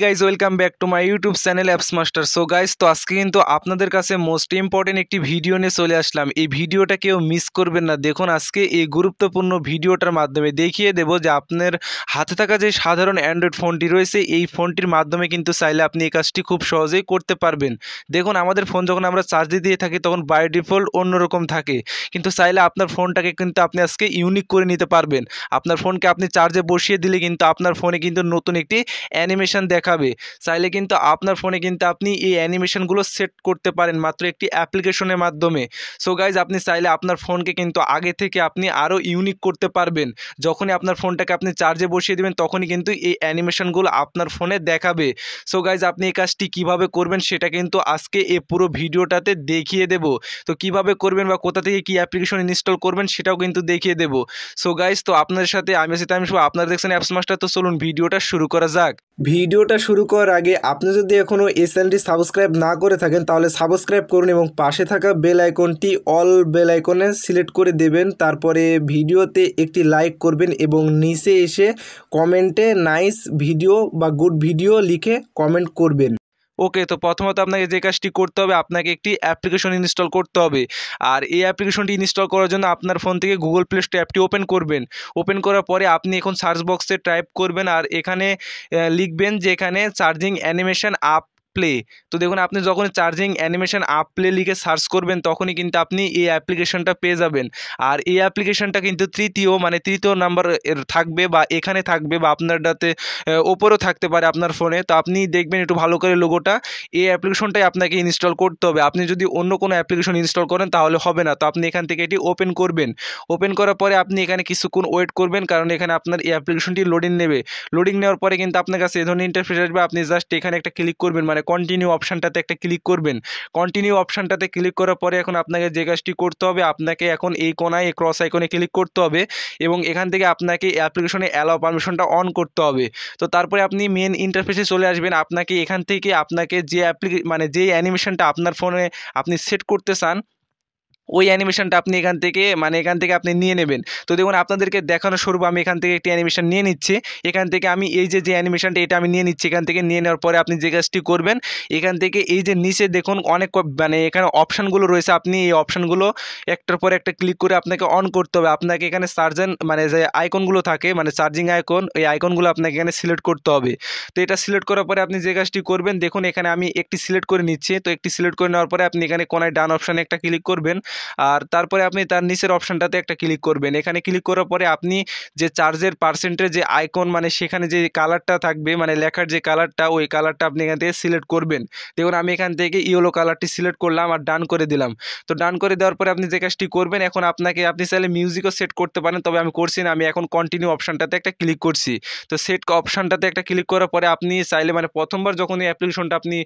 guys welcome back to my YouTube channel Apps Master so guys তো আজকে কিন্তু আপনাদের কাছে মোস্ট ইম্পর্টেন্ট একটি ভিডিও নিয়ে চলে আসলাম এই ভিডিওটা কেউ মিস করবেন না দেখুন আজকে এই গুরুত্বপূর্ণ ভিডিওটার মাধ্যমে দেখিয়ে দেব যে আপনার হাতে থাকা যে সাধারণ অ্যান্ড্রয়েড ফোনটি রয়েছে এই ফোনটির মাধ্যমে কিন্তু চাইলে আপনি এই কাজটি খুব সহজেই করতে পারবেন দেখুন আমাদের ফোন যখন আমরা চার্জ দিয়ে থাকি তখন বায়ো ডিফল্ট অন্যরকম থাকে কিন্তু চাইলে আপনার ফোনটাকে কিন্তু আপনি আজকে ইউনিক করে নিতে পারবেন আপনার ফোনকে আপনি চার্জে বসিয়ে দিলে কিন্তু আপনার ফোনে কিন্তু নতুন একটি অ্যানিমেশন দেখ দেখাবে চাইলে কিন্তু আপনার ফোনে কিন্তু আপনি এই অ্যানিমেশনগুলো সেট করতে পারেন মাত্র একটি অ্যাপ্লিকেশনের মাধ্যমে সো গাইজ আপনি চাইলে আপনার ফোনকে কিন্তু আগে থেকে আপনি আরও ইউনিক করতে পারবেন যখনই আপনার ফোনটাকে আপনি চার্জে বসিয়ে দেবেন তখনই কিন্তু এই অ্যানিমেশনগুলো আপনার ফোনে দেখাবে সো গাইজ আপনি এই কাজটি কিভাবে করবেন সেটা কিন্তু আজকে এ পুরো ভিডিওটাতে দেখিয়ে দেব তো কিভাবে করবেন বা কোথা থেকে কি অ্যাপ্লিকেশন ইনস্টল করবেন সেটাও কিন্তু দেখিয়ে দেব সো গাইজ তো আপনাদের সাথে আমি আছি তামিম আপনারা দেখছেন অ্যাপস মাস্টার তো চলুন ভিডিওটা শুরু করা যাক ভিডিওটা শুরু করার আগে আপনি যদি এখনও এই চ্যানেলটি সাবস্ক্রাইব না করে থাকেন তাহলে সাবস্ক্রাইব করুন এবং পাশে থাকা বেল আইকনটি অল বেল আইকনে সিলেক্ট করে দেবেন তারপরে ভিডিওতে একটি লাইক করবেন এবং নিচে এসে কমেন্টে নাইস ভিডিও বা গুড ভিডিও লিখে কমেন্ট করবেন ওকে তো প্রথমত আপনাকে যে কাজটি করতে হবে আপনাকে একটি অ্যাপ্লিকেশন ইনস্টল করতে হবে আর এই অ্যাপ্লিকেশনটি ইনস্টল করার জন্য আপনার ফোন থেকে গুগল প্লে স্টোর অ্যাপটি ওপেন করবেন ওপেন করার পরে আপনি এখন সার্চ বক্সে টাইপ করবেন আর এখানে লিখবেন যে এখানে চার্জিং অ্যানিমেশন আপ প্লে তো দেখুন আপনি যখন চার্জিং অ্যানিমেশন আপ প্লে লিখে সার্চ করবেন তখনই কিন্তু আপনি এই অ্যাপ্লিকেশনটা পেয়ে যাবেন আর এই অ্যাপ্লিকেশনটা কিন্তু তৃতীয় মানে তৃতীয় নাম্বার থাকবে বা এখানে থাকবে বা আপনারটাতে ওপরেও থাকতে পারে আপনার ফোনে তো আপনি দেখবেন একটু ভালো করে লোগোটা এই অ্যাপ্লিকেশনটাই আপনাকে ইনস্টল করতে হবে আপনি যদি অন্য কোনো অ্যাপ্লিকেশন ইনস্টল করেন তাহলে হবে না তো আপনি এখান থেকে এটি ওপেন করবেন ওপেন করার পরে আপনি এখানে কিছুক্ষণ ওয়েট করবেন কারণ এখানে আপনার এই অ্যাপ্লিকেশনটি লোডিং নেবে লোডিং নেওয়ার পরে কিন্তু আপনার কাছে এ ধরনের ইন্টারফেস আসবে আপনি জাস্ট এখানে একটা ক্লিক করবেন মানে কন্টিনিউ অপশানটাতে একটা ক্লিক করবেন কন্টিনিউ অপশানটাতে ক্লিক করার পরে এখন আপনাকে যে কাজটি করতে হবে আপনাকে এখন এই কোনায় এই ক্রস আইকনে ক্লিক করতে হবে এবং এখান থেকে আপনাকে অ্যাপ্লিকেশনে অ্যালাও পারমিশনটা অন করতে হবে তো তারপরে আপনি মেন ইন্টারফেসে চলে আসবেন আপনাকে এখান থেকে আপনাকে যে অ্যাপ্লিকে মানে যে অ্যানিমেশনটা আপনার ফোনে আপনি সেট করতে চান ওই অ্যানিমেশনটা আপনি এখান থেকে মানে এখান থেকে আপনি নিয়ে নেবেন তো দেখুন আপনাদেরকে দেখানো স্বরূপ আমি এখান থেকে একটি অ্যানিমেশন নিয়ে নিচ্ছি এখান থেকে আমি এই যে যে অ্যানিমেশনটা এটা আমি নিয়ে নিচ্ছি এখান থেকে নিয়ে নেওয়ার পরে আপনি যে কাজটি করবেন এখান থেকে এই যে নিচে দেখুন অনেক মানে এখানে অপশানগুলো রয়েছে আপনি এই অপশানগুলো একটার পর একটা ক্লিক করে আপনাকে অন করতে হবে আপনাকে এখানে সার্জেন মানে যে আইকনগুলো থাকে মানে চার্জিং আইকন এই আইকনগুলো আপনাকে এখানে সিলেক্ট করতে হবে তো এটা সিলেক্ট করার পরে আপনি যে কাজটি করবেন দেখুন এখানে আমি একটি সিলেক্ট করে নিচ্ছি তো একটি সিলেক্ট করে নেওয়ার পরে আপনি এখানে কোনায় ডান অপশানে একটা ক্লিক করবেন আর তারপরে আপনি তার নিচের অপশানটাতে একটা ক্লিক করবেন এখানে ক্লিক করার পরে আপনি যে চার্জের পার্সেন্টের যে আইকন মানে সেখানে যে কালারটা থাকবে মানে লেখার যে কালারটা ওই কালারটা আপনি এখান থেকে সিলেক্ট করবেন দেখুন আমি এখান থেকে ইয়েলো কালারটি সিলেক্ট করলাম আর ডান করে দিলাম তো ডান করে দেওয়ার পরে আপনি যে কাজটি করবেন এখন আপনাকে আপনি চাইলে মিউজিকও সেট করতে পারেন তবে আমি করছি না আমি এখন কন্টিনিউ অপশানটাতে একটা ক্লিক করছি তো সেট অপশানটাতে একটা ক্লিক করার পরে আপনি চাইলে মানে প্রথমবার যখন এই অ্যাপ্লিকেশনটা আপনি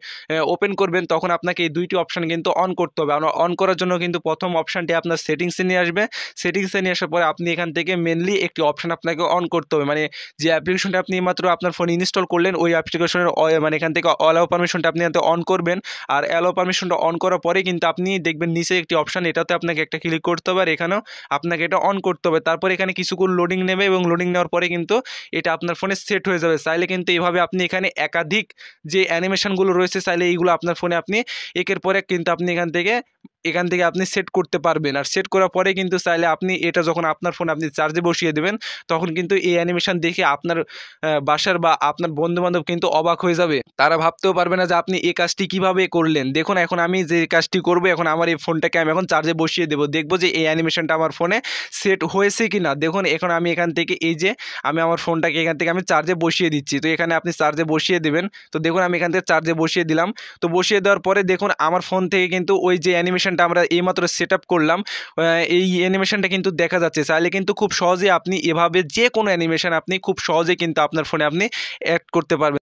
ওপেন করবেন তখন আপনাকে এই দুইটি অপশান কিন্তু অন করতে হবে অন করার জন্য কিন্তু প্রথম অপশানটি আপনার সেটিংসে নিয়ে আসবে সেটিংসে নিয়ে আসার পরে আপনি এখান থেকে মেনলি একটি অপশান আপনাকে অন করতে হবে মানে যে অ্যাপ্লিকেশনটা আপনি মাত্র আপনার ফোনে ইনস্টল করলেন ওই অ্যাপ্লিকেশনের মানে এখান থেকে অ্যালাও পারমিশনটা আপনি এতে অন করবেন আর অ্যালাও পারমিশনটা অন করার পরে কিন্তু আপনি দেখবেন নিচে একটি অপশান এটাতে আপনাকে একটা ক্লিক করতে হবে আর এখানেও আপনাকে এটা অন করতে হবে তারপর এখানে কিছুক্ষণ লোডিং নেবে এবং লোডিং নেওয়ার পরে কিন্তু এটা আপনার ফোনে সেট হয়ে যাবে চাইলে কিন্তু এইভাবে আপনি এখানে একাধিক যে অ্যানিমেশনগুলো রয়েছে চাইলে এইগুলো আপনার ফোনে আপনি একের পরে কিন্তু আপনি এখান থেকে এখান থেকে আপনি সেট করতে পারবেন আর সেট করার পরে কিন্তু চাইলে আপনি এটা যখন আপনার ফোন আপনি চার্জে বসিয়ে দেবেন তখন কিন্তু এই অ্যানিমেশন দেখে আপনার বাসার বা আপনার বন্ধুবান্ধব কিন্তু অবাক হয়ে যাবে তারা ভাবতেও পারবে না যে আপনি এই কাজটি কিভাবে করলেন দেখুন এখন আমি যে কাজটি করব এখন আমার এই ফোনটাকে আমি এখন চার্জে বসিয়ে দেবো দেখবো যে এই অ্যানিমেশনটা আমার ফোনে সেট হয়েছে কি না দেখুন এখন আমি এখান থেকে এই যে আমি আমার ফোনটাকে এখান থেকে আমি চার্জে বসিয়ে দিচ্ছি তো এখানে আপনি চার্জে বসিয়ে দেবেন তো দেখুন আমি এখান থেকে চার্জে বসিয়ে দিলাম তো বসিয়ে দেওয়ার পরে দেখুন আমার ফোন থেকে কিন্তু ওই যে অ্যানিমেশন অ্যানিমেশনটা আমরা এইমাত্র সেট করলাম এই অ্যানিমেশনটা কিন্তু দেখা যাচ্ছে চাইলে কিন্তু খুব সহজে আপনি এভাবে যে কোনো অ্যানিমেশন আপনি খুব সহজে কিন্তু আপনার ফোনে আপনি অ্যাড করতে পারবেন